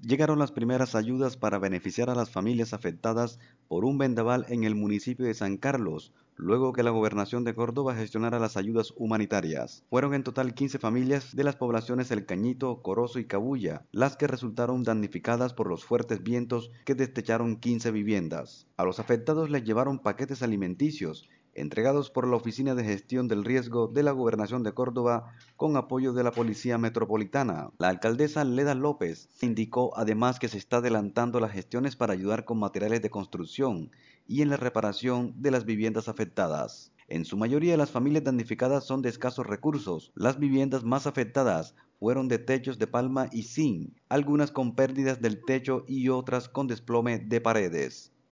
Llegaron las primeras ayudas para beneficiar a las familias afectadas por un vendaval en el municipio de San Carlos, luego que la gobernación de Córdoba gestionara las ayudas humanitarias. Fueron en total 15 familias de las poblaciones El Cañito, Corozo y Cabulla, las que resultaron damnificadas por los fuertes vientos que destecharon 15 viviendas. A los afectados les llevaron paquetes alimenticios entregados por la Oficina de Gestión del Riesgo de la Gobernación de Córdoba con apoyo de la Policía Metropolitana. La alcaldesa Leda López indicó además que se está adelantando las gestiones para ayudar con materiales de construcción y en la reparación de las viviendas afectadas. En su mayoría las familias damnificadas son de escasos recursos. Las viviendas más afectadas fueron de techos de palma y zinc, algunas con pérdidas del techo y otras con desplome de paredes.